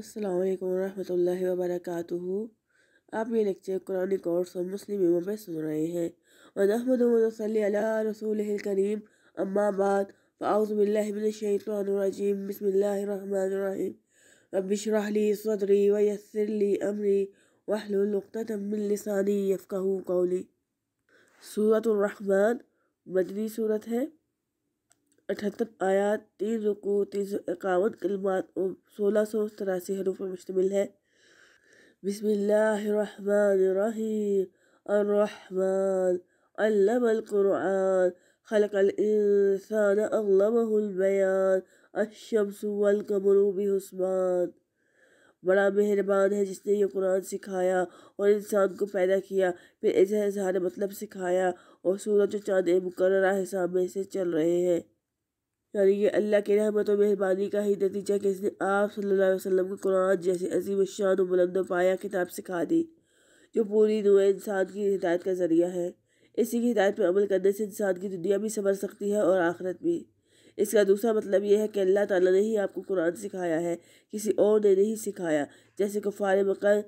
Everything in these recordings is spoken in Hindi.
अस्सलाम रहमतुल्लाहि वबरकातुहू आप ये लेक्चर कुरानी कोर्स और मुस्लिम इमाम पर सुन रहे हैं वनहमदसल रसूल करीम अम्माबाद फ़ाउज़बिल्लिमिनशैतरजीम बसमीम रबिशरहली सदरी वयसरली अमरी वहलुल्तमिलसानी यफ़ू कौली सूरतरहमान मदनी सूरत है अठहत्तर आयात तीन रुकू तीन सौ इक्यावन कलमात और सोलह सौ तिरासी हरूफ में मुश्तमिल है बसमिल्लामान अल्लामान खलक इंसान अल्लाबयान अशमसुअल कमरूबी हस्मान बड़ा मेहरबान है जिसने ये कुरान सिखाया और इंसान को पैदा किया फिर ऐसे इजहार मतलब सिखाया और सूरज और चाँद मुकर हिसाब में से चल रहे हैं यानी कि अल्लाह के रहमत और मेहरबानी का ही नतीजा कि इसने आप सल्ला वसम को कुरान जैसे अजीम शान और बुलंद पाया किताब सिखा दी जो पूरी दुआ इंसान की हिदायत का ज़रिया है इसी की हिदायत पर अमल करने से इंसान की दुनिया भी समझ सकती है और आख़रत भी इसका दूसरा मतलब यह है कि अल्लाह ताला ने ही आपको कुरान सिखाया है किसी और ने नहीं सिखाया जैसे कुफार मकर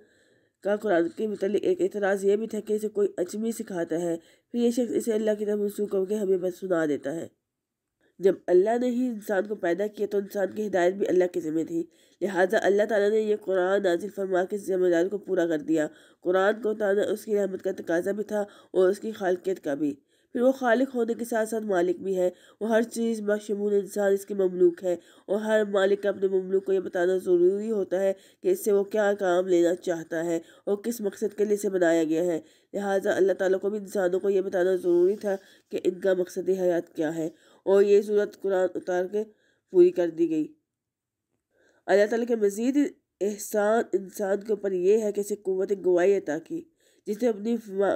का कुरान के मतलब एक एतराज़ यह भी था कि इसे कोई अजमी सिखाता है फिर ये शख्स इसे अल्लाह की तरफ मनसूख करके हमें बस सुना देता है जब अल्लाह ने ही इंसान को पैदा किया तो इंसान की हिदायत भी अल्लाह के ज़िम्मे थी लिहाजा अल्लाह ताला ने यह कुरान नाजिल फरमा के जिम्मेदारी को पूरा कर दिया कुरान को ताना उसकी रहमत का तकाजा भी था और उसकी खालकियत का भी फिर वो खालिक होने के साथ साथ मालिक भी है वो हर चीज़ बशमूल इंसान इसके ममलूक है और हर मालिक का अपने ममलूक को यह बताना ज़रूरी होता है कि इससे वो क्या काम लेना चाहता है और किस मकसद के लिए इसे बनाया गया है लिहाजा अल्लाह ताला को भी इंसानों को यह बताना ज़रूरी था कि इनका मकसद हयात क्या है और ये सूरत कुरान उतार के पूरी कर दी गई अल्लाह ताला के मज़ीद एहसान इंसान के ऊपर यह है कि इसे कुत गवाही अता की जिसे अपनी वो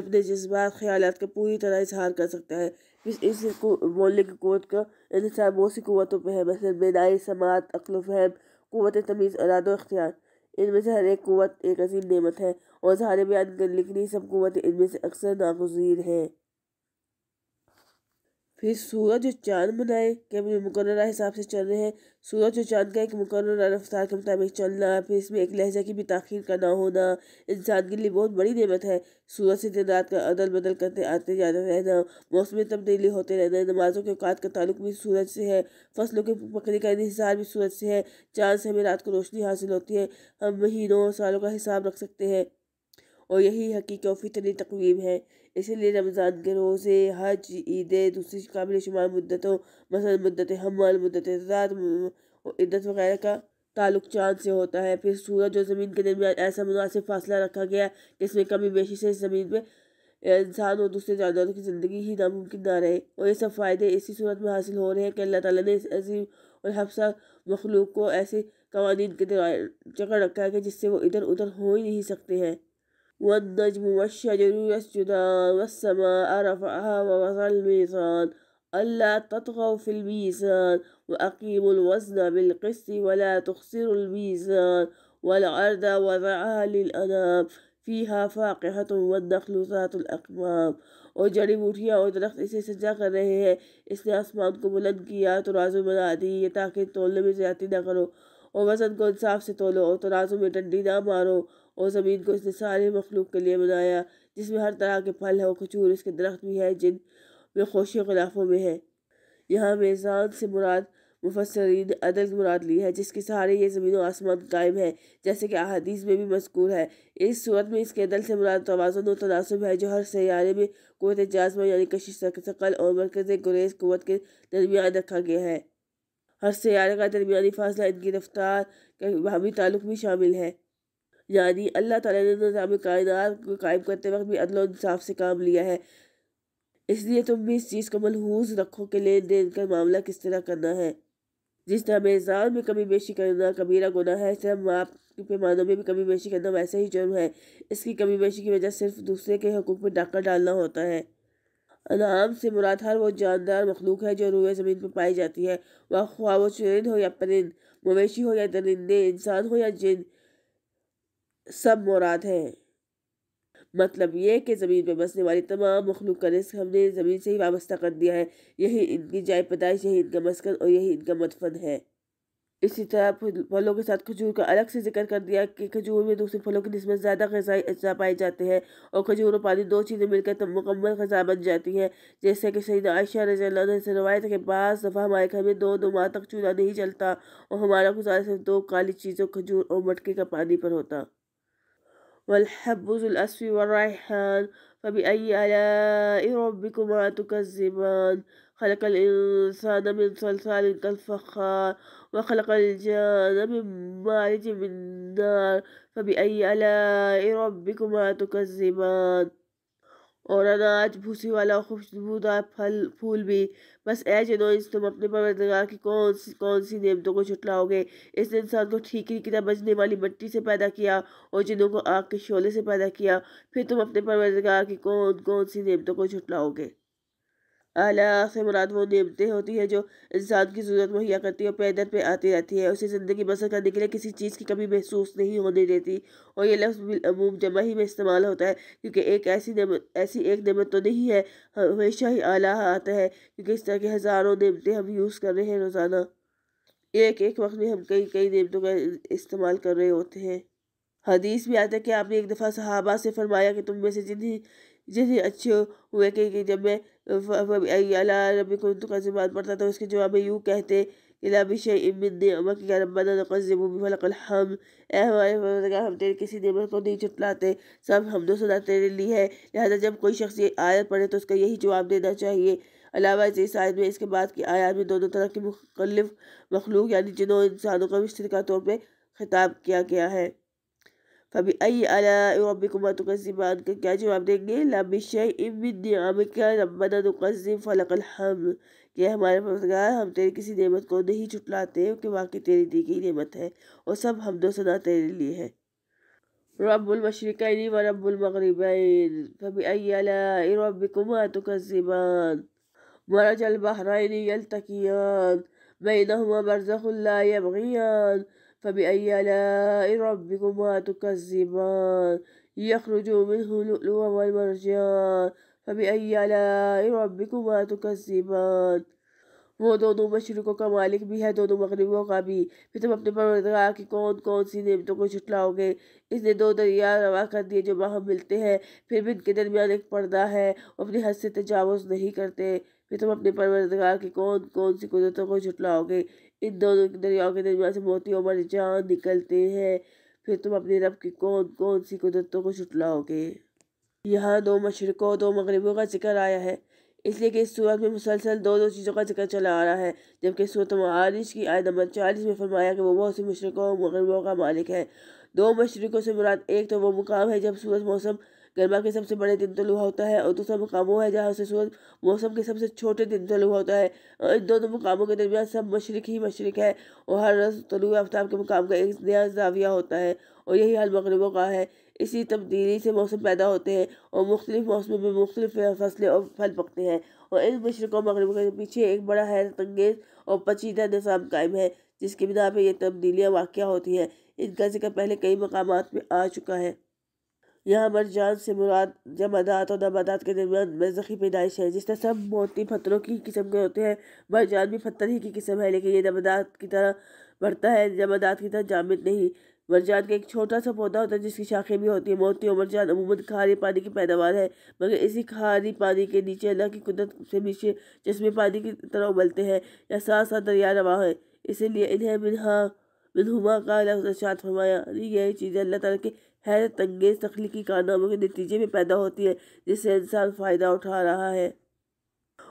अपने जज्बात ख्याल का पूरी तरह इजहार कर सकता है इस इस बोलने की कोत का इंसान बहुत सी क़वतों पर है वैसे बेदाई समात अकल फहम क़वत तमीज़ अरादो अख्तियार इनमें से हर एक क़वत एक अजीम नेमत है और सारे बयान कर लिखनी सब क़वत इनमें से अक्सर नागजीर हैं फिर सूरज और चांद बनाए के मुकर हिसाब से चल रहे हैं सूरज और चांद का एक मुकर रफ्तार के मुताबिक चलना फिर इसमें एक लहजे की भी ताखिर का ना होना इंसान के लिए बहुत बड़ी नियमत है सूरज से दिन रात का अदल बदल करते आते जाते रहना मौसम में तब्दीली होते रहना नमाजों के अवकात का ताल्लुक भी सूरज से है फसलों के पकने का इंतजार भी सूरज से है चांद से हमें रात को रोशनी हासिल होती है हम महीनों और सालों का हिसाब रख सकते हैं और यही हकीकत और फितनी तकवीम है इसीलिए रमज़ान के रोज़े हज ईदें दूसरी काबिल शुमार मुद्दतों मसल मुद्दत हमाल मुद्दत इद्दत वगैरह का ताल्लुक चांद से होता है फिर सूरज और ज़मीन के दरमियान ऐसा मुनासिब फासला रखा गया कि इसमें कमी बेशी से ज़मीन में इंसान और दूसरे जानवरों की ज़िंदगी ही नामुमकिन ना रहे और ये सब फ़ायदे इसी सूरत में हासिल हो रहे हैं कि अल्लाह ताला ने इस अजीम और हफ्सा मखलूक को ऐसे कवानीन के जगह रखा है कि जिससे वो इधर उधर हो ही नहीं सकते हैं والنجم والشجر يسجدان والسماء رفعها ووضع الميزان ألا تطغوا في الميزان وأقيموا الوزن بالقسط ولا تخسروا الميزان والأرض وضعها للأنام فيها فاقهة والنخل ذات الأقمام और जड़ी ودرخت اسے سجا کر رہے ہیں اس نے آسمان کو بلند کیا किया तोराजू बना दी है ताकि तोलने में ज्यादा ना करो وزن کو انصاف سے تولو तोलो और میں में نہ مارو और ज़मीन को इसने सारे मखलूक के लिए बनाया जिसमें हर तरह के फल है और खजूर इसके दरख्त भी है जिन में खोशी खिलाफों में है यहाँ मेज़ान से मुराद मुफसरीन अदल मुराद ली है जिसके सहारे ये ज़मीन व आसमान कायम है जैसे कि अहादीस में भी मजकूर है इस सूरत में इसके अदल से मुराद तोज़न और तनासब है जो हर सयारे में कुत जाजमा यानी कशिश सकल और मरकज़ गुरेज कुत के दरमियान रखा गया है हर सैारे का दरमिया फासला इनकी रफ्तार का भावी ताल्लुक भी शामिल है यानी अल्लाह ताला ने निज़ाम तो कायनात को कायम करते वक्त भी अदल इंसाफ से काम लिया है इसलिए तुम भी इस चीज़ को मलहूज रखो कि लेन देन का मामला किस तरह करना है जिस तरह मेज़ान में कमी बेशी करना कबीरा गुना है इस तरह माप के पैमानों में भी कमी बेशी करना वैसे ही जुर्म है इसकी कमी बेशी की वजह सिर्फ दूसरे के हकूक पर डाका डालना होता है अनाम से मुराद हर वो जानदार मखलूक है जो रुए ज़मीन पर पाई जाती है वह ख्वाब व हो या परिंद मवेशी हो या दरिंदे इंसान हो या जिन सब मुराद हैं मतलब ये कि ज़मीन पर बसने वाली तमाम मखलूक का रिस्क हमने ज़मीन से ही वाबस्ता कर दिया है यही इनकी जाए पैदाइश यही इनका मस्कन और यही इनका मतफन है इसी तरह फलों के साथ खजूर का अलग से जिक्र कर दिया कि खजूर में दूसरे फलों की नस्बत ज़्यादा गजाई अज्जा पाए जाते हैं और खजूर और पानी दो चीज़ें मिलकर तब मुकम्मल गजा बन जाती है जैसे कि सही आयशा रजा से रवायत के बाद दफ़ा हमारे घर में दो दो माह तक चूल्हा नहीं चलता और हमारा गुजारा सिर्फ दो काली चीज़ों खजूर और मटके का पानी पर होता والحب ذو الأسف والريحان فبأي آلاء ربكما تكذبان خلق الإنسان من صلصال كالفخار وخلق الجان من مارج من نار فبأي آلاء ربكما تكذبان और अनाज भूसी वाला खुशबूदार फल फूल भी बस ऐ चनोइज तुम अपने लगा की कौन सी कौन सी नियमतों को छुटलाओगे इसने इंसान को ठीकरी की तरह बजने वाली मट्टी से पैदा किया और जिनों को आग के शोले से पैदा किया फिर तुम अपने लगा की कौन कौन सी नियमतों को छुटलाओगे आला से मुराद वो नियमतें होती हैं जो इंसान की ज़रूरत मुहैया करती है और पैदल पे आती रहती है उसे ज़िंदगी बसर करने के लिए किसी चीज़ की कमी महसूस नहीं होने देती और यह लफ्ज़ अमूम जमा ही में इस्तेमाल होता है क्योंकि एक ऐसी नमत ऐसी एक नमत तो नहीं है हमेशा ही आला आता है क्योंकि इस तरह के हज़ारों नियमतें हम यूज़ कर रहे हैं रोज़ाना एक एक वक्त में हम कई कई नियमतों का इस्तेमाल कर रहे होते हैं हदीस भी आता है कि आपने एक दफ़ा सहाबा से फरमाया कि तुम में से जिन्हें जैसे अच्छे हुए कि जब मैं अला रबी कुंतु का ज़बान पढ़ता था उसके जवाब में यूँ कहते हम हम तेरे किसी नियमत को नहीं चुटलाते सब दो सदा तेरे लिए है लिहाजा जब कोई शख्स ये आयत पढ़े तो उसका यही जवाब देना चाहिए अलावा इस आयत में इसके बाद की आयात में दोनों तरह की मुख्तलिफ मखलूक यानी जिनों इंसानों का मुश्तर तौर पर खिताब किया गया है فبأي آلاء ربكما تكذبان كجاجي وعبدين لا بشيء من نعمك لما نكذب فلق الحم كي همارة فرسكار هم تيري كسي نعمت کو نہیں چھٹلاتے وكي باقي تيري دي گئی نعمت ہے اور سب حمد و تيري لئے ہیں رب المشرقين ورب المغربين فبأي آلاء ربكما تكذبان مرج البحرين يلتقيان بينهما برزخ لا يبغيان فبأي آلاء ربكما تكذبان يخرج منه اللؤلؤ والمرجان فبأي آلاء ربكما تكذبان वो दोनों मशरक़ों का मालिक भी है दोनों मगरबों का भी फिर तुम अपने परवरदगा की कौन कौन सी नियमतों को छुटलाओगे इसने दो दरिया रवा कर दिए जो वहाँ मिलते हैं फिर भी इनके दरमियान एक पर्दा है अपने हद से तजावज़ नहीं करते फिर तुम अपने परवरदगा की कौन कौन सी कुदरतों को छुटलाओगे इन दोनों की दरियाओं के दरमियान से मोती और जान निकलते हैं फिर तुम अपने रब की कौन कौन सी कुदरतों को छुटलाओगे यहाँ दो मशरक़ों दो मगरबों का जिक्र आया है इसलिए कि इस सूरत में मुसलसल दो दो चीज़ों का जिक्र चला आ रहा है जबकि सूरत मारिश की आय नंबर चालीस में फरमाया कि वो बहुत से मशरक़ों और मगरबों का मालिक है दो मशरक़ों से मुराद एक तो वो मुकाम है जब सूरज मौसम गर्मा के सबसे बड़े दिन तलुआ तो होता है और दूसरा मुकाम वो है जहाँ से सूरज मौसम के सबसे छोटे दिन तलुआ तो होता है और इन दोनों मुकामों के दरमियान सब मशरक ही मशरक है और हर रोज़ तलुआ आफ्ताब के मुकाम का एक नया जाविया होता है और यही हाल मगरबों का है इसी तब्दीली से मौसम पैदा होते हैं और मुख्तलिफ मौसमों में मुख्तलिफ फसलें और फल पकते हैं और इन मशरकों मकरबों के पीछे एक बड़ा हैरत अंगेज और पचीदा निज़ाम कायम है जिसके बिना पर यह तब्दीलियाँ वाक़ होती हैं इनका जिक्र पहले कई मकाम में आ चुका है यहाँ मरजान से मुराद जमादात और नबादात के दरमियान मजखी पैदाइश है जिस तरह सब मोती पत्थरों की किस्म के होते हैं मरजान भी पत्थर ही की किस्म है लेकिन ये नबादात की तरह बढ़ता है जमादात की तरह जामित नहीं मरजान का एक छोटा सा पौधा होता है जिसकी शाखें भी होती हैं मोती और मरजान अमूमन खारे पानी की पैदावार है मगर इसी खारी पानी के नीचे अल्लाह की कुदरत से नीचे जिसमें पानी की तरह उबलते हैं या साथ साथ दरिया रवा है इसीलिए इन्हें मिनहा बिनहुमा का इर्शाद फरमाया ये चीज़ें अल्लाह तला के ہے تنگیز تخلیقی کارناموں کے نتیجے میں پیدا ہوتی ہے جس انسان فائدہ اٹھا رہا ہے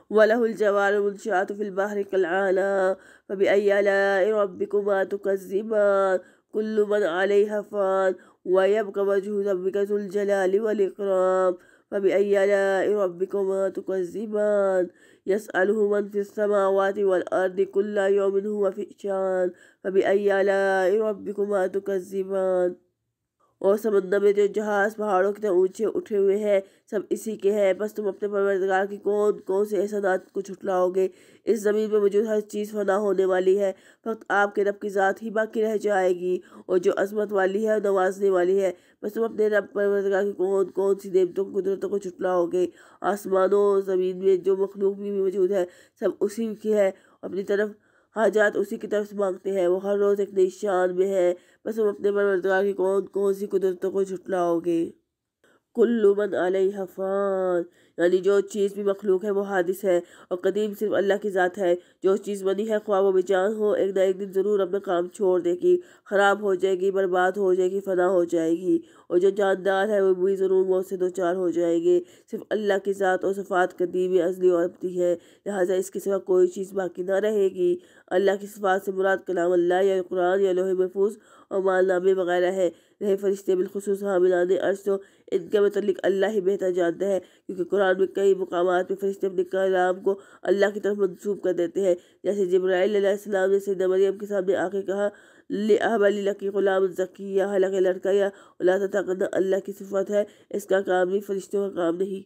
وَلَهُ الْجَوَارُ مُنْشَعَاتُ فِي الْبَحْرِ كَالْعَانَا فَبِأَيَّ لَاءِ رَبِّكُمَا تُكَذِّبَانَ كُلُّ مَنْ عَلَيْهَا فَانْ وَيَبْكَ وَجْهُ رَبِّكَ ذُو الْجَلَالِ وَالْإِكْرَامِ فَبِأَيَّ لَاءِ رَبِّكُمَا تُكَذِّبَانَ يسأله من في السماوات والأرض كل يوم هو في شان فبأي آلاء ربكما تكذبان और समंदर में जो जहाज पहाड़ों की तरह ऊंचे उठे हुए हैं सब इसी के हैं बस तुम अपने परवरदगार की कौन कौन से ऐसा दात को झुटलाओगे इस ज़मीन पर मौजूद हर चीज़ फना होने वाली है फक्त आपके रब की ज़ात ही बाकी रह जाएगी और जो अजमत वाली है नवाजने वाली है बस तुम अपने रब परवरदगार की कौन कौन सी देवतों कुदरतों को छुटलाओगे आसमानों ज़मीन में जो मखलूक भी मौजूद है सब उसी की है अपनी तरफ हाजात उसी की तरफ से मांगते हैं वो हर रोज़ एक निशान में है बस हम अपने परवरदगार की कौन कौन सी कुदरतों को झुटलाओगे कुल्लुमन फ़ान यानी जो चीज़ भी मखलूक है वो हादिस है और कदीम सिर्फ अल्लाह की ज़ात है जो चीज़ बनी है ख्वाब में जान हो एक ना एक दिन ज़रूर अपना काम छोड़ देगी ख़राब हो जाएगी बर्बाद हो जाएगी फना हो जाएगी और जो जानदार है वो भी ज़रूर मौत से दो चार हो जाएंगे सिर्फ अल्लाह की ज़ात और सफ़ात कदीमी असली और अपनी है लिहाजा इसके सिवा कोई चीज़ बाकी ना रहेगी अल्लाह की सफ़ात से मुराद कलाम अल्लाह या कुरान या लोहे महफूज और मालनामे वगैरह है रहे फरिश्ते बिलखसूस हामिलान अर्श तो इनके मतलब अल्लाह ही बेहतर जानता है क्योंकि कुरान में कई मकाम पर फरिश्ते अपने कलाम को अल्लाह की तरफ मनसूब कर देते हैं जैसे जब्राईसम ने सैद मरीम के सामने आके कहा अहमली गुलाम जकी या हलाक लड़का या अल्लाह तक अल्लाह की सिफत है इसका काम भी फरिश्तों का काम नहीं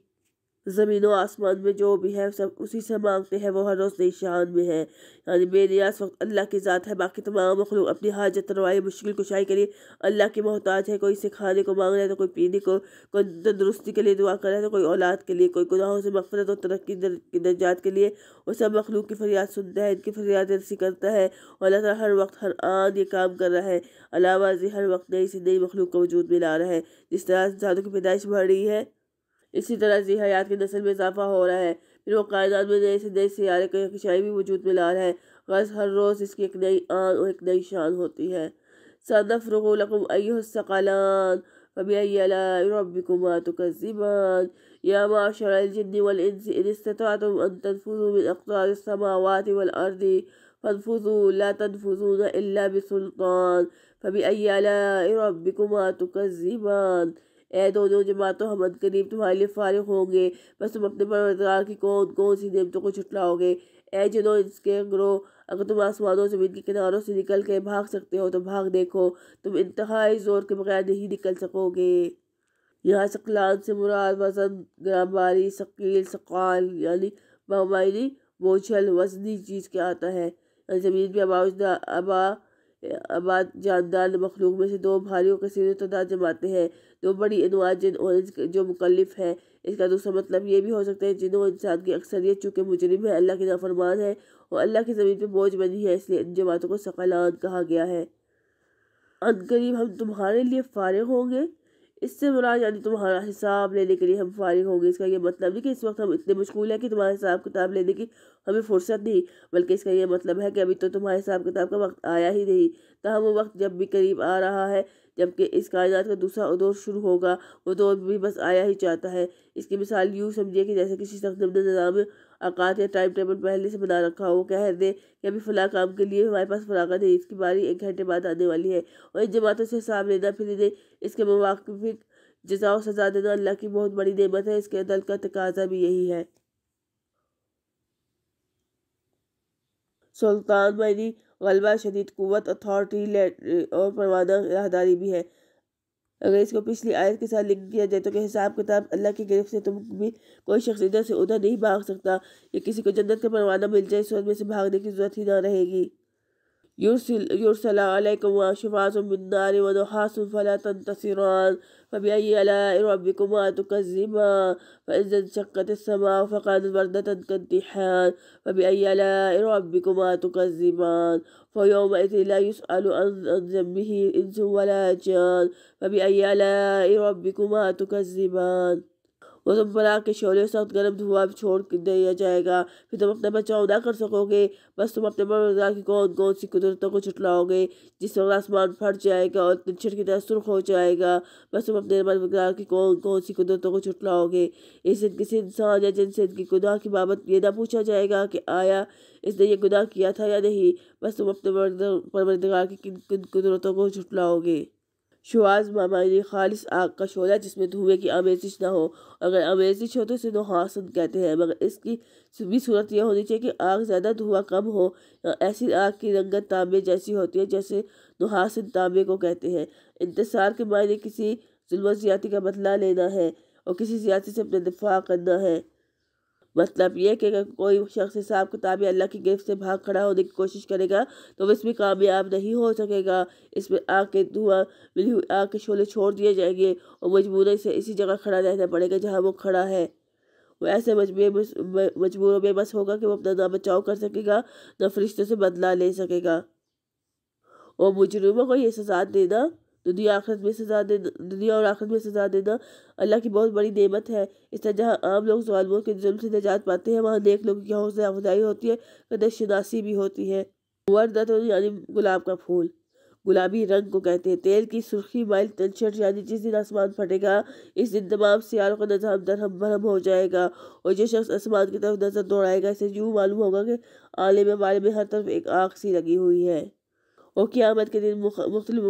ज़मीन व आसमान में जो भी है सब उसी से मांगते हैं वो हर रोज़ निशान में है यानी बेनियाज वक्त अल्लाह की ज़ात है बाकी तमाम मखलूक अपनी हाजत रवाई मुश्किल कुशाई के लिए अल्लाह की मोहताज है कोई इसे खाने को मांग रहा है तो कोई पीने को कोई तंदरुस्ती के लिए दुआ कर रहा है तो कोई औलाद के लिए कोई गुनाहों से मफरत और तरक्की दर्जात के लिए वो सब मखलूक की फरियाद सुनता है इनकी फरियाद रसी करता है और अल्लाह ताला हर वक्त हर आन ये काम कर रहा है अलावा हर वक्त नई से नई मखलूक का वजूद में ला रहा है जिस तरह इंसानों की पैदाइश बढ़ रही है इसी तरह से हयात की नस्ल में इजाफा हो रहा है फिर वो कायनात में नए से नए सियारे की शाही भी वजूद में ला रहा है गर्ज हर रोज़ इसकी एक नई आन और एक नई शान होती है सदफ रकम असकालान फबी रबिकुमा या माशर अलजिन वलइंस इन इस्ततातुम अन तनफुज़ू मिन अक़तार السماوات والأرض ए दोनों जमातों हमद करीब तुम्हारे लिए फारि होंगे बस तुम अपने परवरदगार की कौन कौन सी नियमतों को छुटलाओगे ए जिनो इसके ग्रो अगर तुम आसमानों ज़मीन के किनारों से निकल के भाग सकते हो तो भाग देखो तुम इंतहाई ज़ोर के बगैर नहीं निकल सकोगे यहाँ सकलान से मुराद वजन ग्रामबारी शकील सकाल यानी महमायनी बोझल वजनी चीज़ के आता है ज़मीन में आबाजना अबा आबाद जानदार मखलूक में से दो भारियों के सीधे तदा जमाते हैं जो बड़ी अनवार जिन और जो मुकलफ है इसका दूसरा मतलब ये भी हो सकता है जिनों इंसान की अक्सरियत चूँकि मुजरिम है अल्लाह के नाफरमान है और अल्लाह की ज़मीन पर बोझ बनी है इसलिए इन जमातों को सकलान कहा गया है अनकरीब हम तुम्हारे लिए फ़ारग होंगे इससे मुराद यानी तुम्हारा हिसाब लेने के लिए हम फारिग होंगे इसका यह मतलब नहीं कि इस वक्त हम इतने मशगूल हैं कि तुम्हारा हिसाब किताब लेने की हमें फुर्सत नहीं बल्कि इसका यह मतलब है कि अभी तो तुम्हारे हिसाब किताब का वक्त आया ही नहीं तहम वो वक्त जब भी करीब आ रहा है जबकि इस कायनात का दूसरा दौर शुरू होगा वो दौर भी बस आया ही चाहता है इसकी मिसाल यूँ समझिए कि जैसे किसी शख्स ने अपने निज़ाम अकात या टाइम टेबल पहले से बना रखा हो कह दे कि अभी फला काम के लिए हमारे पास फलाकत है इसकी बारी एक घंटे बाद आने वाली है और इन जमातों से हिसाब लेना फिर इन्हें इसके मुवाफिक जजाओ सजा देना अल्लाह की बहुत बड़ी नेमत है इसके अदल का तकाजा भी यही है सुल्तान मैनी गलबा शदीद कुत अथॉरिटी और परवाना रहदारी भी है अगर इसको पिछली आयत के साथ लिख दिया जाए तो कि हिसाब किताब अल्लाह की गिरफ्त से तुम भी कोई शख्स इधर से उधर नहीं भाग सकता या किसी को जन्नत का परवाना मिल जाए इस में से भागने की जरूरत ही ना रहेगी يرسل, يرسل عليكم شفاعة من نار ونحاس فلا تنتصران فبأي آلاء ربكما تكذبان فإذا انشقت السماء فقد بردة كالدحان فبأي آلاء ربكما تكذبان فيومئذ لا يسأل عن ذنبه إنس ولا جان فبأي آلاء ربكما تكذبان मौसम बना के शोले साथ गर्म धुआं छोड़ दिया जाएगा फिर तुम अपना बचाव ना कर सकोगे बस तुम अपने मरदार की कौन कौन सी कुदरतों को छुटलाओगे जिस वक्त आसमान फट जाएगा और तिरछट की तरह सुर्ख हो जाएगा बस तुम अपने मरदार की कौन कौन सी कुदरतों को छुटलाओगे इस दिन किसी इंसान या जिनसे इनकी गुदा की बाबत ये ना पूछा जाएगा कि आया इसने ये गुदा किया था या नहीं बस तुम अपने परवरदगार की किन किन कुदरतों को झुटलाओगे शुआज मामारी खालिश आग का शोला जिसमें धुएं की आमेजिश ना हो अगर आमेजिश हो तो इसे नुहासन कहते हैं मगर इसकी भी सूरत यह होनी चाहिए कि आग ज़्यादा धुआं कम हो ऐसी आग की रंगत तांबे जैसी होती है जैसे नुहासन तांबे को कहते हैं इंतसार के मायने किसी जुल्म का बदला लेना है और किसी ज्यादा से अपना दिफा करना है मतलब ये कि अगर कोई शख्स हिसाब किताब या अल्लाह की गिरफ्त से भाग खड़ा होने की कोशिश करेगा तो वह इसमें कामयाब नहीं हो सकेगा इसमें आग के धुआं मिली हुई आग के शोले छोड़ दिए जाएंगे और मजबूरी से इसी जगह खड़ा रहना पड़ेगा जहाँ वो खड़ा है वो ऐसे मजबूरों में बस होगा कि वो अपना ना बचाव कर सकेगा ना फरिश्तों से बदला ले सकेगा और मुजरमों को ये सजा देना तो दुनिया आखिरत में सजा दे दुनिया और आखिरत में सजा देना अल्लाह की बहुत बड़ी नेमत है इस तरह जहाँ आम लोग जानवरों के जुल्म से निजात पाते हैं वहाँ नेक लोगों की हौसला अफजाई होती है कदर शनासी भी होती है वर्दत यानी गुलाब का फूल गुलाबी रंग को कहते हैं तेल की सुर्खी माइल तनशट यानी जिस दिन आसमान फटेगा इस दिन तमाम सियारों का नजाम दरहम भरम हो जाएगा और जो शख्स आसमान की तरफ नज़र दौड़ाएगा इसे यूँ मालूम होगा कि आले में वाले में हर तरफ एक आग सी लगी हुई है और क़्यामत के दिन मुख्तलि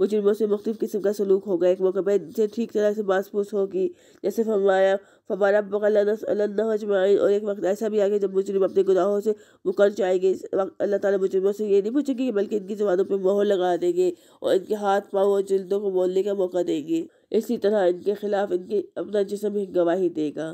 मुजरमों से मुख्तफ किस्म का सलूक होगा एक मौके पर इनसे ठीक तरह से मासपूस होगी जैसे फमाया फमारा बकलजमाइन और एक वक्त ऐसा भी आ गया जब मुजरम अपने गुनाहों से मुकर जाएंगे इस वक्त अल्लाह ताली मुजरमों से ये नहीं पूछेंगे बल्कि इनकी जबानों पर मोहर लगा देंगे और इनके हाथ पाँव और जल्दों को बोलने का मौका देंगे इसी तरह इनके खिलाफ इनके अपना जिसम गवाही देगा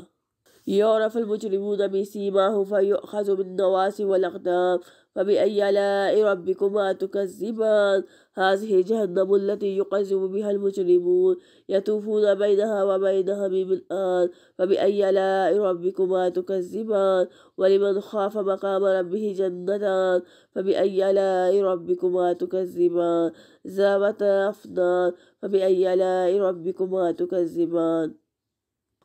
यौरफ़ल मुजरमून सीमा हुफ़ा खजुबिन नवासी वलकदाम فبأي آلاء ربكما تكذبان هذه جهنم التي يكذب بها المجرمون يطوفون بينها وبينها من آن فبأي آلاء ربكما تكذبان ولمن خاف مقام ربه جنتان فبأي آلاء ربكما تكذبان ذابت أفنان فبأي آلاء ربكما تكذبان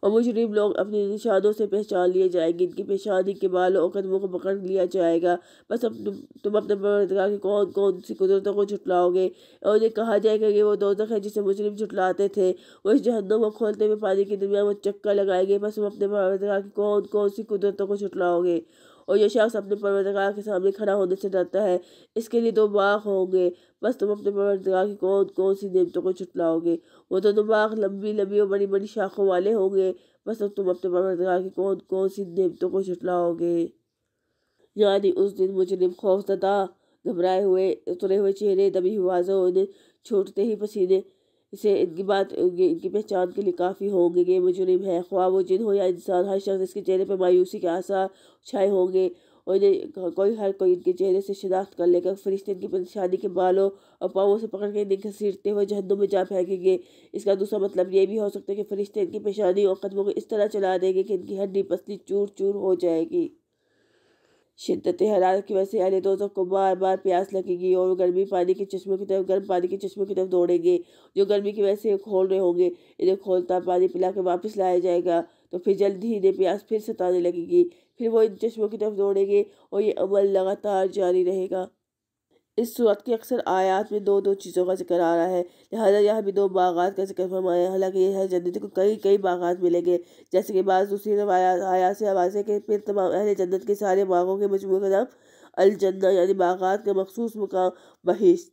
और मुजरिम लोग अपनी निशानों से पहचान लिए जाएंगे इनकी पेशानी के बालों और कदमों को पकड़ लिया जाएगा बस अब तुम तुम अपने मरदगा के कौन कौन सी कुदरतों को छुटलाओगे और उन्हें कहा जाएगा कि वो तक है जिसे मुजरिम छुटलाते थे वो इस जहन्नम को खोलते हुए पानी के दरमियान वो चक्कर लगाएंगे बस तुम अपने मरदगा के कौन कौन सी कुदरतों को छुटलाओगे और ये शख्स अपने परवरदगार के सामने खड़ा होने से डरता है इसके लिए दो बाघ होंगे बस तुम अपने परवरदगार की कौन कौन सी नियमतों को छुटलाओगे वो तो दोनों बाघ लंबी लंबी और बड़ी बड़ी शाखों वाले होंगे बस अब तुम अपने परवरदगार की कौन कौन सी नियमतों को छुटलाओगे यानी उस दिन मुझे मुजरिम खौफ तथा घबराए हुए उतरे हुए चेहरे दबी हुआ छोड़ते ही पसीने इसे इनकी बात इनकी पहचान के लिए काफ़ी होंगे ये मुजरिम है ख्वाब व जिन हो या इंसान हर शख्स इसके चेहरे पर मायूसी के आसार छाए होंगे और इन्हें कोई हर कोई इनके चेहरे से शिनाख्त कर लेगा फरिश्ते इनकी परेशानी के बालों और पाओं से पकड़ के इन्हें घसीटते हुए जहन्नुम में जा फेंकेंगे इसका दूसरा मतलब ये भी हो सकता है कि फरिश्ते इनकी परेशानी और कदमों को इस तरह चला देंगे कि इनकी हड्डी पसली चूर चूर हो जाएगी शिद्दत हरारत की वजह से अहले दोजख तो को बार बार प्यास लगेगी और गर्मी पानी के चश्मों की तरफ गर्म पानी के चश्मों की तरफ दौड़ेंगे जो गर्मी की वजह से खोल रहे होंगे इन्हें खोलता पानी पिला के वापस लाया जाएगा तो फिर जल्द ही इन्हें प्यास फिर सताने लगेगी फिर वो इन चश्मों की तरफ दौड़ेंगे और ये अमल लगातार जारी रहेगा इस सूरत की अक्सर आयात में दो दो चीज़ों का जिक्र आ रहा है लिहाजा यहाँ भी दो बागात का जिक्र फरमाया हालांकि यह जन्नत को कई कई बागात मिलेंगे जैसे कि बाद दूसरी आयात आयात से आवाज़ें के फिर तमाम अहल जन्नत के सारे बागों के मजमू का नाम अलजन्ना यानी बागात का मखसूस मुकाम बहिश्त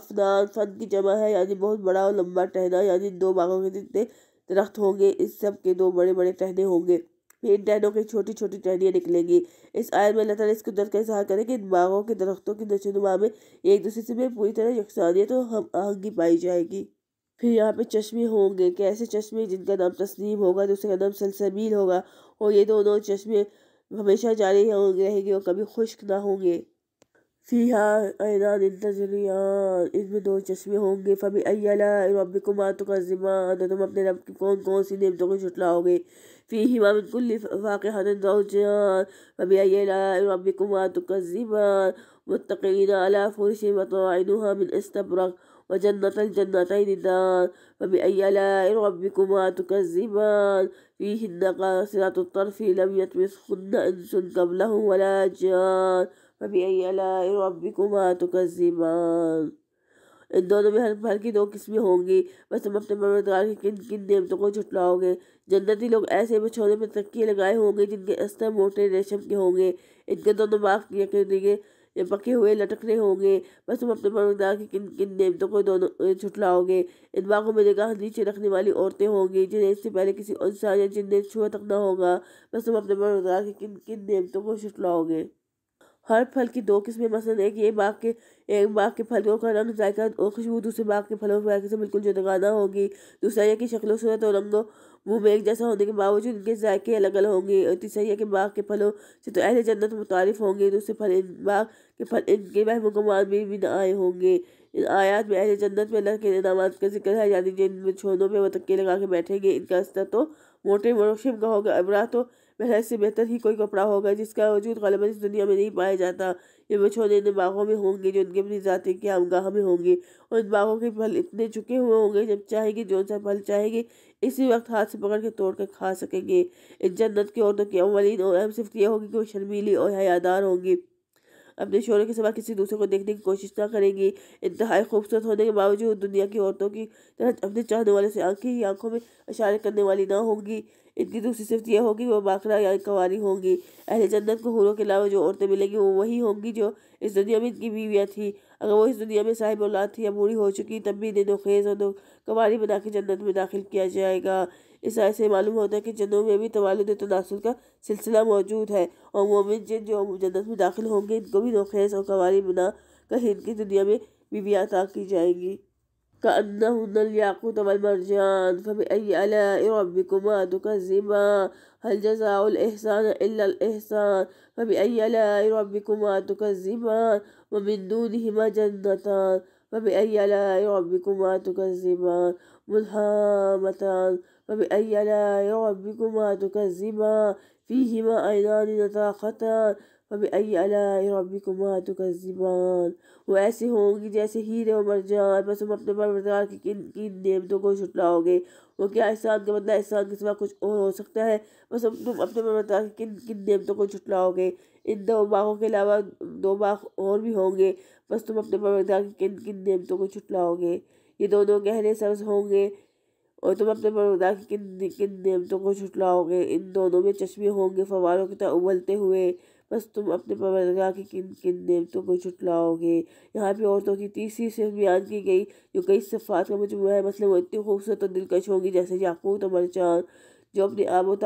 अफनान फन की जमा है यानी बहुत बड़ा और लंबा टहना यानी दो बागों के जितने दरख्त होंगे इस सब के दो बड़े बड़े टहने होंगे फिर टहनों की छोटी छोटी टहनियाँ निकलेंगी इस आयन में अल्लाह इस कुदरत का इजहार करें कि इन बागों के दरख्तों की नशोनुमा में एक दूसरे से भी पूरी तरह यकसानियत तो हम आहंगी पाई जाएगी फिर यहाँ पे चश्मे होंगे कि ऐसे चश्मे जिनका नाम तस्नीम होगा दूसरे तो का नाम सलसमील होगा और ये दोनों चश्मे हमेशा जारी रहेंगे और कभी खुश्क ना होंगे فيها أيضاً التجريان إذ بدون جسم هونجي فبأي لا ربكما تكذبان أنتم ابن ربكم كون سنين بدون شتلاوغي فيهما من كل فاقهة زوجان فبأي لا ربكما تكذبان متقين على فرش مطاعنها من استبرق وجنة الجنتين دان فبأي لا ربكما تكذبان فيهن قاصرة الطرف لم يطمسهن إنس قبله ولا جان फबी रबी कुमा तो कजीबान इन दोनों में हर फल की दो किस्में होंगी बस तुम अपने मरदार की किन किन नियमतों को जुटलाओगे जन्नती लोग ऐसे बछौरे में तकिए लगाए होंगे जिनके अस्तर मोटे रेशम के होंगे इनके दोनों बाग किया करेंगे ये पके हुए लटकने होंगे बस तुम अपने मरदार की किन किन नियमतों को दोनों छुटलाओगे इन बागों में निगाह नीचे रखने वाली औरतें होंगी जिन्हें इससे पहले किसी इंसान या जिन ने छुआ तक ना होगा बस तुम अपने मरदार की किन किन नियमतों को छुटलाओगे हर फल की दो किस्में मसलन एक ये बाग के एक बाग के फलों का रंग जायका और खुशबू दूसरे बाग के फलों जायके से बिल्कुल जुदगाना होगी दूसरा यह कि शक्लो सूरत और रंगों मुँह में एक जैसा होने के बावजूद इनके जायके अलग अलग होंगे और तीसरा यह कि बाग के फलों से तो ऐसे जन्नत मुतारफ़ होंगे दूसरे फल इन बाग के फल इनके महमों को मान भी भी आए होंगे इन आयात में ऐसे जन्नत में अल्लाह के इनामत का जिक्र है यानी जिन छोड़ों पर वतक्के लगा के बैठेंगे इनका रस्ता तो मोटे मौसम का होगा अबरा तो बहस से बेहतर ही कोई कपड़ा होगा जिसका वजूद गलबा इस दुनिया में नहीं पाया जाता ये बछौने इन बागों में होंगे जो उनके अपनी जाति के आमगाह में होंगे और इन बागों के फल इतने चुके हुए होंगे जब चाहेंगे जो सा फल चाहेंगे इसी वक्त हाथ से पकड़ के तोड़ कर खा सकेंगे इन जन्नत की औरतों की अवलिन और अहम सिर्फ यह होगी कि वो शर्मीली और हयादार होंगी अपने शोरों के सिवा किसी दूसरे को देखने की कोशिश ना करेंगी इंतहाई खूबसूरत होने के बावजूद दुनिया की औरतों की तरह अपने चाहने वाले से आंखें ही आंखों में इशारे करने वाली ना होंगी इनकी दूसरी सिफत यह होगी वह बाखरा या कंवारी होंगी अहल जन्नत को हूरों के अलावा जो औरतें मिलेंगी वो वही होंगी जो इस दुनिया में इनकी बीवियाँ थी अगर वो इस दुनिया में साहिब औलाद थी या बूढ़ी हो चुकी तब भी इन्हें नोखेज और कंवारी बना के जन्नत में दाखिल किया जाएगा इस आय से मालूम होता है कि जन्नों में भी तवालद तनासुर का सिलसिला मौजूद है और मोमिन जिन जो जन्नत में दाखिल होंगे इनको भी नोखेज और कंवारी बना कर इनकी दुनिया में बीवियाँ अता की जाएंगी كأنهن الياقوت والمرجان فبأي آلاء ربكما تكذبان هل جزاء الإحسان إلا الإحسان فبأي آلاء ربكما تكذبان ومن دونهما جنتان فبأي آلاء ربكما تكذبان مدهامتان فبأي آلاء ربكما تكذبان فيهما عينان نتاختان वबी तो कसीबान वो ऐसे होंगी जैसे हीरे और मरजान बस तुम अपने परवरदार की किन किन नेमतों को छुटलाओगे वो क्या एहसान का बदला एहसान के सिवा कुछ और हो सकता है बस तुम अपने परवरदार की किन किन नेमतों को छुटलाओगे इन दो बाघों के अलावा दो बाघ और भी होंगे बस तुम अपने परवरदार की किन किन नेमतों को छुटलाओगे ये दोनों गहरे सब्ज होंगे और तुम अपने परवरदार की किन किन नेमतों को छुटलाओगे इन दोनों में चश्मे होंगे फवारों की तरह उबलते हुए बस तुम अपने परवरदगार की किन किन नेमतों को छुटलाओगे यहाँ पे औरतों की तीसरी सिर्फ बयान की गई जो कई सफ़ात का मजमू है मतलब वो इतनी खूबसूरत और दिलकश होंगी जैसे याकूत और मरचान जो अपने आबो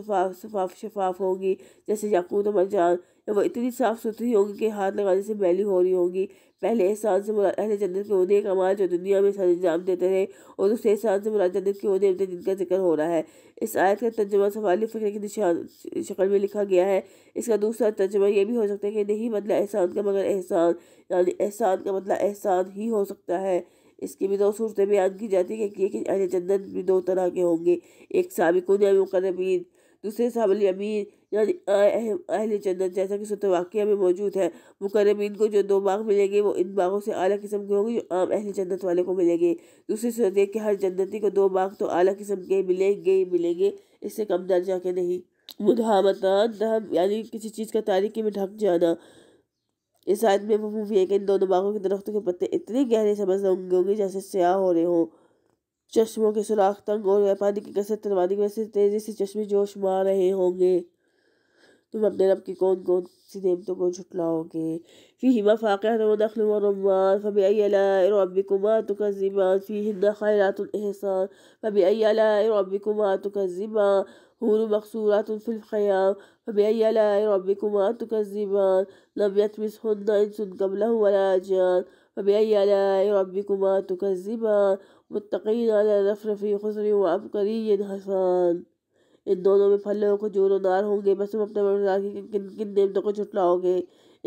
सफाफ शफाफ शफाफ होंगी जैसे याकूत और मरचान वो इतनी साफ़ सुथरी होगी कि हाथ लगाने से मैली हो रही होगी पहले एहसास से अहले जन्नत के उदय का अमाल जो दुनिया में सर अंजाम देते रहे और दूसरे एहसास से मुराद जन्नत के उदय देवते जिनका जिक्र हो रहा है इस आयत का तर्जमा सवाल फ़िक्र की निशान शक्ल में लिखा गया है इसका दूसरा तर्जमा ये भी हो सकता है कि नहीं बदला एहसान का मगर एहसान यानी एहसान का बदला एहसान ही हो सकता है इसकी भी दो सूरतें बयान की जाती है कि अहल जन्नत भी दो तरह के होंगे एक सबकुन मुकरबीन दूसरे साबली अमीर यानी अहल जन्नत जैसा कि वाक्य में मौजूद है मुकरमीन को जो दो बाग मिलेंगे वो इन बागों से अली किस्म के होंगे जो आम अहल जन्नत वाले को मिलेंगे दूसरी सूरत यह कि हर जन्नती को दो बाग तो अली किस्म के मिलेंगे ही मिलेंगे इससे कम दर्जा के नहीं मुदहामतान दहम यानी किसी चीज़ का तारीखी में ढक जाना इस आयत में मूवी है कि इन दोनों बागों के दरख्तों के पत्ते इतने गहरे समझ होंगे जैसे स्याह हो रहे हों चश्मों की सुराख तंग और व्यापारी की कसरत तलवारी की वजह से तेज़ी से चश्मे जोश मार रहे होंगे तुम अपने रब की कौन कौन सी नियमतों को झुटलाओगे फ़ी हिमा फ़ाक़त वदखल वरमान फ़बी अलाबिकुमा तुकज़िबान फ़ी हिंदा खैरातहसान फ़बी अलाबिकुमा तुकज़िबा हूर मकसूरात फ़िलख़याम फ़बी अलाबिकुमा तुकज़िबान लम यतमिस हन्ना इंसन कबला वला जान फ़बी अलाबिकुमा तुकज़िबान मुतकीन रफरफी खुसरी व अबकरी हसान इन दोनों में फलों और खजूर नार होंगे बस तुम अपने मरदार किन किन नेमतों को छुटलाओगे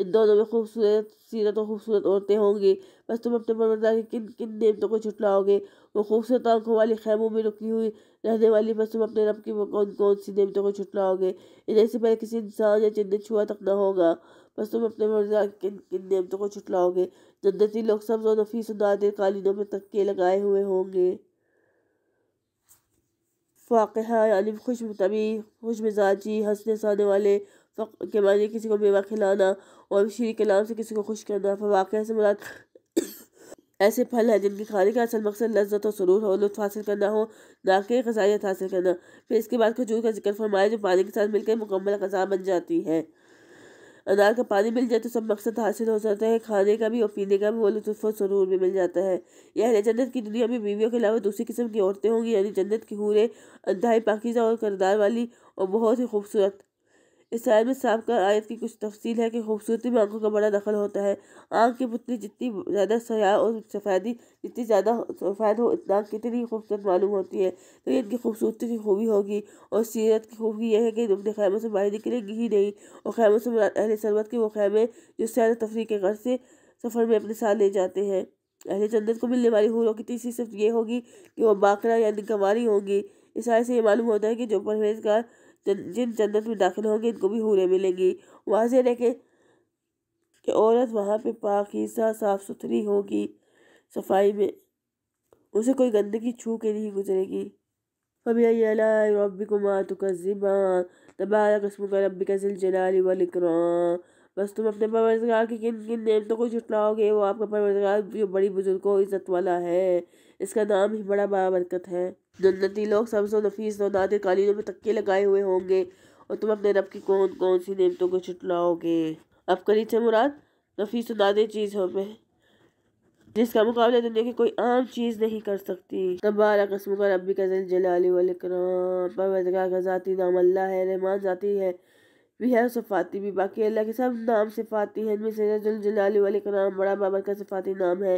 इन दोनों में खूबसूरत सीरत और खूबसूरत औरतें होंगी बस तुम अपने मरदार की किन किन नेमतों को छुटलाओगे वो खूबसूरत आंखों वाली खैमों में रुकी हुई रहने वाली बस तुम अपने रब की कौन कौन सी नेमतों को छुटलाओगे इन्हें से पहले किसी इंसान या चिन्ह छुआ तक ना होगा बस तुम अपने मर्जा के किन नियमतों को छुटलाओगे जन्नती लोग सब जो नफीस नादिर कालीनों में तक्के लगाए हुए होंगे फाकहा यानी खुश तभी खुश मिजाजी हंसने सहने वाले के मायने किसी को बेवा खिलाना और शीर कलाम से किसी को खुश करना फवाक़ से मुराद ऐसे फल हैं जिनके खाने का असल मकसद लज्जत और सरूर हो लुत्फ हासिल करना हो ना कि गजाइत हासिल करना फिर इसके बाद खजूर का जिक्र फरमाया जो पानी के साथ मिलकर मुकम्मल गजा बन जाती है अनार का पानी मिल जाए तो सब मकसद हासिल हो जाता है खाने का भी और पीने का भी वो लुफ़ सरूर भी मिल जाता है यह जन्नत की दुनिया में बीवियों के अलावा दूसरी किस्म की औरतें होंगी यानी जन्नत की हूरें अंधाई पाकिजा और करदार वाली और बहुत ही खूबसूरत इस शायर में कर आयत की कुछ तफसील है कि खूबसूरती में आंखों का बड़ा दखल होता है आँख की पुतली जितनी ज़्यादा सयाह और सफ़ेदी जितनी ज़्यादा सफ़ेद हो इतना कितनी खूबसूरत मालूम होती है तो ये इनकी खूबसूरती की खूबी होगी और सीरत की खूबी यह है कि अपने खैमे से बाहर निकलेगी ही नहीं और खैमे से अहल सरबत के वो खैमे जो सैर तफरी के घर से सफ़र में अपने साथ ले जाते हैं अहिल जन्नत को मिलने वाली हूरों की तीसरी सिर्फ ये होगी कि वह बाकरा या निकमारी होगी इस आय से ये मालूम होता है कि जो परहेजगार जिन जन्नत में दाखिल होंगे इनको भी हूरें मिलेंगी वाजह रखें कि कि औरत वहाँ पर पाकिजा साफ़ सुथरी होगी सफाई में उसे कोई गंदगी छू के नहीं गुजरेगी फमियाबिकुमा तो कजिबा तबारक रस्मुका रबी का जिल जलाली बस तुम अपने परवरदगार की किन किन नेमतों को जुटलाओगे वो आपका परवरदगार जो बड़ी बुजुर्ग को इज़्ज़त वाला है इसका नाम ही बड़ा बाबरकत है जन्नती लोग सबसे नफीस और नौनाद कालीनों में तक्के लगाए हुए होंगे और तुम अपने रब की कौन कौन सी नियमतों को छुटलाओगे करीब से मुराद नफीस नादे चीज़ों में जिसका मुकाबला दुनिया की कोई आम चीज़ नहीं कर सकती तबारा कसम का रबी कजल जलाली वलकराम का ज़ाती नाम अल्लाह है रहमान ज़ाती है भी है सफ़ाती भी बाकी अल्लाह के सब नाम सिफाती हैं इनमें से जल जलाली नाम बड़ा बाबर का सिफाती नाम है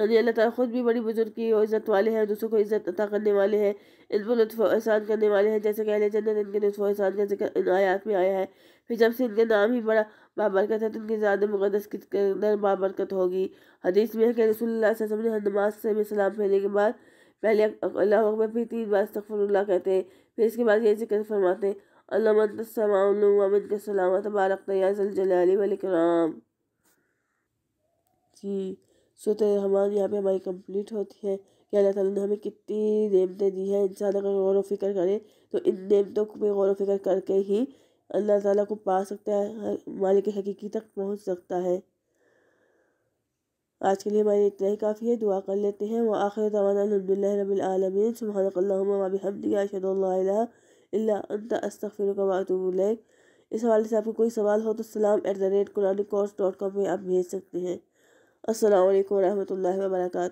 रजी अल्लाह ताला ख़ुद भी बड़ी बुजुर्ग की और इज़्ज़त वाले हैं दूसरों को इज़्ज़त अता करने वाले हैं इन पर लुत्फ़ एहसान करने वाले हैं जैसे कहले जन्नत इनके लुत्फ़ एहसान का जिक्र इन आयात में आया है फिर जब से इनका नाम ही बड़ा बाबरकत है तो इनकी ज़्यादा मुकदस के अंदर बाबरकत होगी हदीस में है कि रसूल ने हर नमाज से सलाम फैलने के बाद पहले अल्लाह अकबर फिर तीन बार तकफर कहते हैं फिर इसके बाद ये जिक्र फरमाते हैं सलामत बारक जलाली वाल कराम जी सो तो हमारे यहाँ पे हमारी कंप्लीट होती है कि अल्लाह ताला ने हमें कितनी नेमतें दी हैं इंसान अगर गौर व फिक्र करे तो इन नेमतों भी गौर व फिक्र करके ही अल्लाह ताला को पा सकता है मालिक हकीकी तक पहुँच सकता है आज के लिए हमारे इतना ही काफ़ी है दुआ कर लेते हैं वह आखिर तवाना रबालमीन सुबहानकल्लाबिहमदियाशद इस हवाले से आपको कोई सवाल हो तो सलाम एट द रेट कुरानी कोर्स डॉट कॉम पर आप भेज सकते हैं असलकम वरहमल वर्का